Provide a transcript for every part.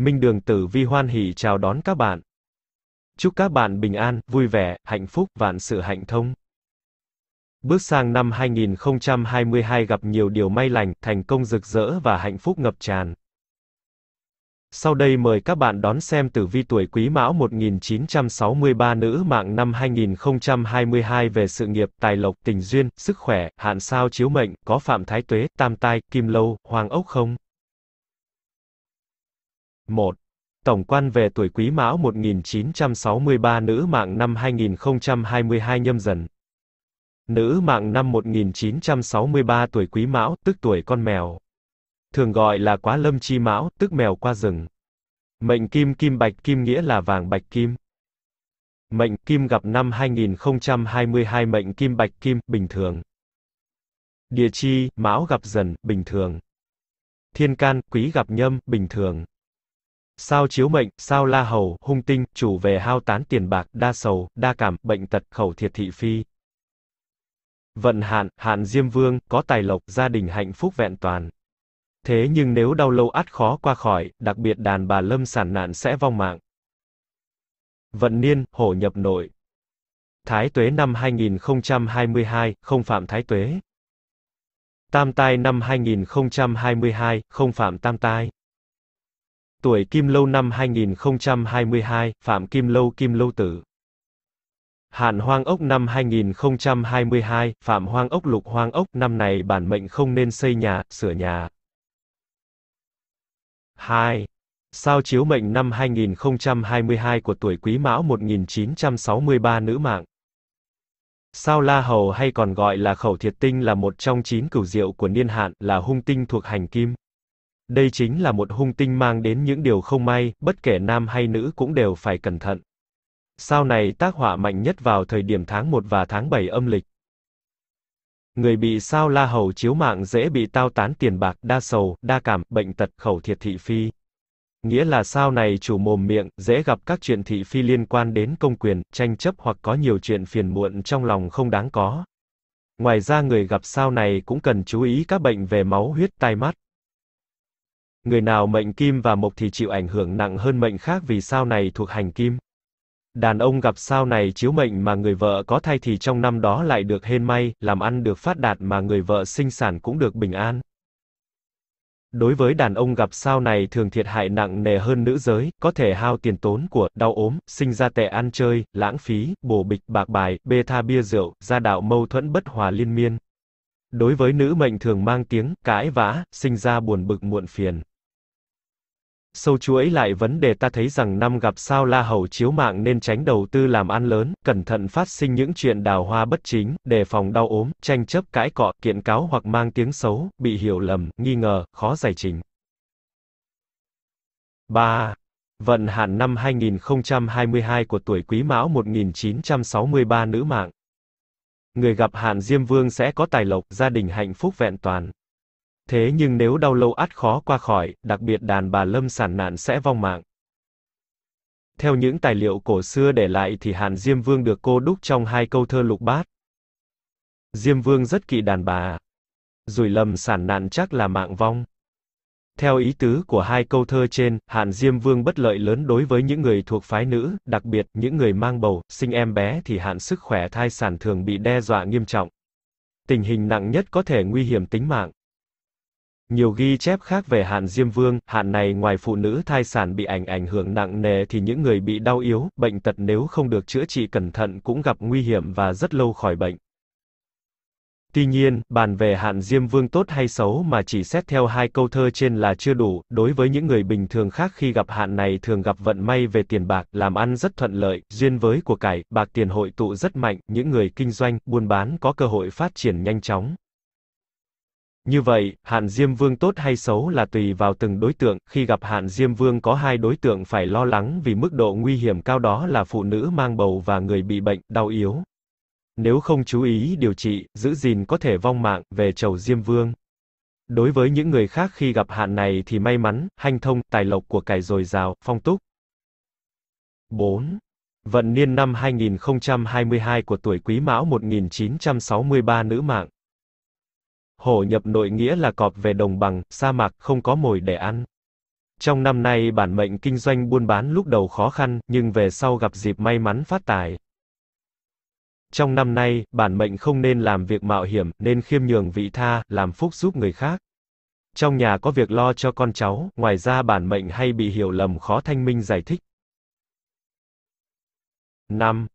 Minh Đường Tử Vi hoan hỷ chào đón các bạn. Chúc các bạn bình an, vui vẻ, hạnh phúc, vạn sự hạnh thông. Bước sang năm 2022 gặp nhiều điều may lành, thành công rực rỡ và hạnh phúc ngập tràn. Sau đây mời các bạn đón xem tử vi tuổi Quý Mão 1963 nữ mạng năm 2022 về sự nghiệp, tài lộc, tình duyên, sức khỏe, hạn sao chiếu mệnh, có phạm thái tuế, tam tai, kim lâu, hoàng ốc không. 1. Tổng quan về tuổi Quý Mão 1963 nữ mạng năm 2022 nhâm dần. Nữ mạng năm 1963 tuổi Quý Mão, tức tuổi con mèo. Thường gọi là quá lâm chi mão, tức mèo qua rừng. Mệnh kim kim bạch kim nghĩa là vàng bạch kim. Mệnh kim gặp năm 2022 mệnh kim bạch kim, bình thường. Địa chi, mão gặp dần, bình thường. Thiên can, quý gặp nhâm, bình thường. Sao chiếu mệnh, sao la hầu, hung tinh, chủ về hao tán tiền bạc, đa sầu, đa cảm, bệnh tật, khẩu thiệt thị phi. Vận hạn, hạn diêm vương, có tài lộc, gia đình hạnh phúc vẹn toàn. Thế nhưng nếu đau lâu ắt khó qua khỏi, đặc biệt đàn bà lâm sản nạn sẽ vong mạng. Vận niên, hổ nhập nội. Thái tuế năm 2022, không phạm thái tuế. Tam tai năm 2022, không phạm tam tai tuổi Kim Lâu năm 2022, Phạm Kim Lâu Kim Lâu Tử. Hạn Hoang Ốc năm 2022, Phạm Hoang Ốc Lục Hoang Ốc năm này bản mệnh không nên xây nhà, sửa nhà. 2. Sao chiếu mệnh năm 2022 của tuổi Quý Mão 1963 nữ mạng. Sao La Hầu hay còn gọi là khẩu thiệt tinh là một trong chín cửu diệu của niên hạn, là hung tinh thuộc hành kim. Đây chính là một hung tinh mang đến những điều không may, bất kể nam hay nữ cũng đều phải cẩn thận. Sao này tác họa mạnh nhất vào thời điểm tháng 1 và tháng 7 âm lịch. Người bị sao la hầu chiếu mạng dễ bị tao tán tiền bạc, đa sầu, đa cảm, bệnh tật, khẩu thiệt thị phi. Nghĩa là sao này chủ mồm miệng, dễ gặp các chuyện thị phi liên quan đến công quyền, tranh chấp hoặc có nhiều chuyện phiền muộn trong lòng không đáng có. Ngoài ra người gặp sao này cũng cần chú ý các bệnh về máu huyết tai mắt người nào mệnh kim và mộc thì chịu ảnh hưởng nặng hơn mệnh khác vì sao này thuộc hành kim. Đàn ông gặp sao này chiếu mệnh mà người vợ có thai thì trong năm đó lại được hên may, làm ăn được phát đạt mà người vợ sinh sản cũng được bình an. Đối với đàn ông gặp sao này thường thiệt hại nặng nề hơn nữ giới, có thể hao tiền tốn của, đau ốm, sinh ra tệ ăn chơi, lãng phí, bổ bịch, bạc bài, bê tha bia rượu, gia đạo mâu thuẫn bất hòa liên miên, Đối với nữ mệnh thường mang tiếng cãi vã, sinh ra buồn bực muộn phiền. Sâu chuỗi lại vấn đề ta thấy rằng năm gặp sao La Hầu chiếu mạng nên tránh đầu tư làm ăn lớn, cẩn thận phát sinh những chuyện đào hoa bất chính, đề phòng đau ốm, tranh chấp cãi cọ, kiện cáo hoặc mang tiếng xấu, bị hiểu lầm, nghi ngờ, khó giải trình. 3. Vận hạn năm 2022 của tuổi Quý Mão 1963 nữ mạng người gặp hạn Diêm Vương sẽ có tài lộc, gia đình hạnh phúc vẹn toàn. Thế nhưng nếu đau lâu ắt khó qua khỏi, đặc biệt đàn bà lâm sản nạn sẽ vong mạng. Theo những tài liệu cổ xưa để lại thì hạn Diêm Vương được cô đúc trong hai câu thơ lục bát. Diêm Vương rất kỵ đàn bà. Rủi lầm sản nạn chắc là mạng vong. Theo ý tứ của hai câu thơ trên, Hạn Diêm Vương bất lợi lớn đối với những người thuộc phái nữ, đặc biệt những người mang bầu, sinh em bé thì hạn sức khỏe thai sản thường bị đe dọa nghiêm trọng. Tình hình nặng nhất có thể nguy hiểm tính mạng. Nhiều ghi chép khác về hạn Diêm Vương, hạn này ngoài phụ nữ thai sản bị ảnh ảnh hưởng nặng nề thì những người bị đau yếu, bệnh tật nếu không được chữa trị cẩn thận cũng gặp nguy hiểm và rất lâu khỏi bệnh. Tuy nhiên, bàn về hạn Diêm Vương tốt hay xấu mà chỉ xét theo hai câu thơ trên là chưa đủ, đối với những người bình thường khác khi gặp hạn này thường gặp vận may về tiền bạc, làm ăn rất thuận lợi, duyên với của cải, bạc tiền hội tụ rất mạnh, những người kinh doanh, buôn bán có cơ hội phát triển nhanh chóng. Như vậy, hạn Diêm Vương tốt hay xấu là tùy vào từng đối tượng, khi gặp hạn Diêm Vương có hai đối tượng phải lo lắng vì mức độ nguy hiểm cao đó là phụ nữ mang bầu và người bị bệnh, đau yếu. Nếu không chú ý điều trị, giữ gìn có thể vong mạng về chầu Diêm Vương. Đối với những người khác khi gặp hạn này thì may mắn, hanh thông, tài lộc của cải dồi dào, phong túc. 4. Vận niên năm 2022 của tuổi Quý Mão 1963 nữ mạng. Hổ nhập nội nghĩa là cọp về đồng bằng, sa mạc, không có mồi để ăn. Trong năm nay bản mệnh kinh doanh buôn bán lúc đầu khó khăn, nhưng về sau gặp dịp may mắn phát tài trong năm nay, bản mệnh không nên làm việc mạo hiểm, nên khiêm nhường vị tha, làm phúc giúp người khác. Trong nhà có việc lo cho con cháu, ngoài ra bản mệnh hay bị hiểu lầm khó thanh minh giải thích. 5.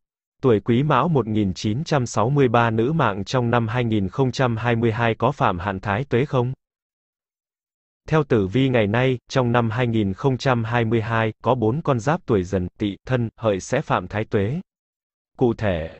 Tuổi Quý Mão 1963 nữ mạng trong năm 2022 có phạm hạn thái tuế không? Theo tử vi ngày nay, trong năm 2022, có 4 con giáp tuổi dần, tỵ, thân, hợi sẽ phạm thái tuế. Cụ thể,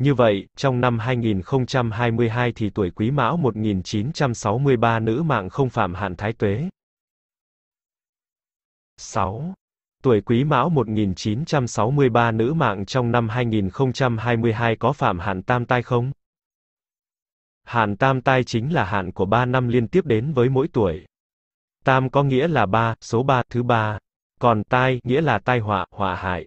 Như vậy, trong năm 2022 thì tuổi Quý Mão 1963 nữ mạng không phạm hạn thái tuế. 6. Tuổi Quý Mão 1963 nữ mạng trong năm 2022 có phạm hạn tam tai không? Hạn tam tai chính là hạn của 3 năm liên tiếp đến với mỗi tuổi. Tam có nghĩa là 3, số 3, thứ 3. Còn tai, nghĩa là tai họa, họa hại.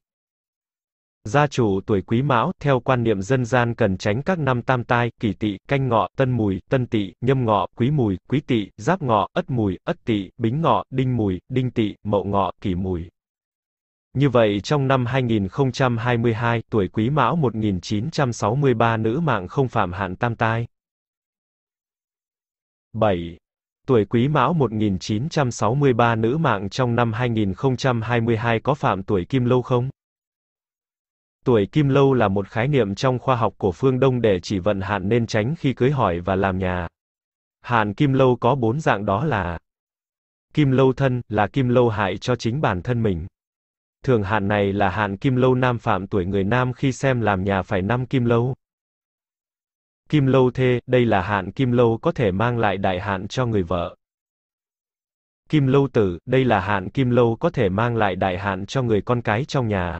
Gia chủ tuổi Quý Mão, theo quan niệm dân gian cần tránh các năm tam tai, kỷ tỵ, canh ngọ, tân mùi, tân tỵ, nhâm ngọ, quý mùi, quý tỵ, giáp ngọ, ất mùi, ất tỵ, bính ngọ, đinh mùi, đinh tỵ, mậu ngọ, kỷ mùi. Như vậy trong năm 2022, tuổi Quý Mão 1963 nữ mạng không phạm hạn tam tai. 7. Tuổi Quý Mão 1963 nữ mạng trong năm 2022 có phạm tuổi Kim Lâu không? Tuổi kim lâu là một khái niệm trong khoa học của phương Đông để chỉ vận hạn nên tránh khi cưới hỏi và làm nhà. Hạn kim lâu có bốn dạng đó là Kim lâu thân là kim lâu hại cho chính bản thân mình. Thường hạn này là hạn kim lâu nam phạm tuổi người nam khi xem làm nhà phải năm kim lâu. Kim lâu thê, đây là hạn kim lâu có thể mang lại đại hạn cho người vợ. Kim lâu tử, đây là hạn kim lâu có thể mang lại đại hạn cho người con cái trong nhà.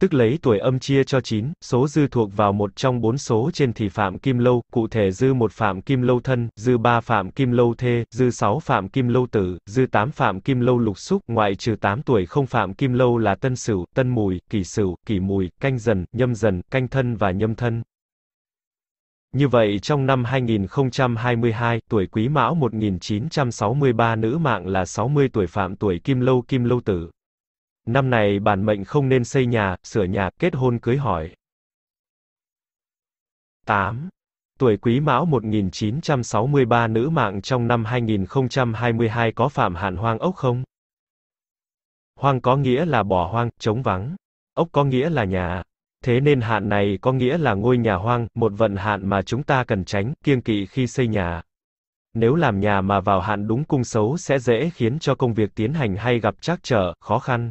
tức lấy tuổi âm chia cho 9, số dư thuộc vào một trong bốn số trên thì phạm kim lâu, cụ thể dư một phạm kim lâu thân, dư ba phạm kim lâu thê, dư 6 phạm kim lâu tử, dư 8 phạm kim lâu lục xúc, ngoại trừ 8 tuổi không phạm kim lâu là tân sửu, tân mùi, kỷ sửu, kỷ mùi, canh dần, nhâm dần, canh thân và nhâm thân. Như vậy trong năm 2022, tuổi Quý Mão 1963 nữ mạng là 60 tuổi phạm tuổi Kim Lâu Kim Lâu Tử. Năm này bản mệnh không nên xây nhà, sửa nhà, kết hôn cưới hỏi. 8. Tuổi Quý Mão 1963 nữ mạng trong năm 2022 có phạm hạn hoang ốc không? Hoang có nghĩa là bỏ hoang, trống vắng. Ốc có nghĩa là nhà. Thế nên hạn này có nghĩa là ngôi nhà hoang, một vận hạn mà chúng ta cần tránh, kiêng kỵ khi xây nhà. Nếu làm nhà mà vào hạn đúng cung xấu sẽ dễ khiến cho công việc tiến hành hay gặp trắc trở, khó khăn.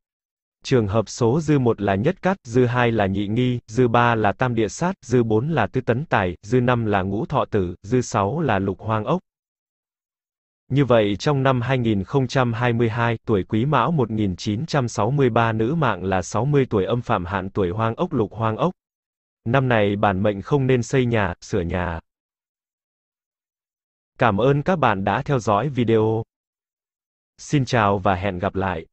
Trường hợp số dư 1 là nhất cát, dư 2 là nhị nghi, dư 3 là tam địa sát, dư 4 là tứ tấn tài, dư 5 là ngũ thọ tử, dư 6 là lục hoang ốc. Như vậy trong năm 2022, tuổi Quý Mão 1963 nữ mạng là 60 tuổi âm phạm hạn tuổi hoang ốc lục hoang ốc. Năm này bản mệnh không nên xây nhà, sửa nhà. Cảm ơn các bạn đã theo dõi video. Xin chào và hẹn gặp lại.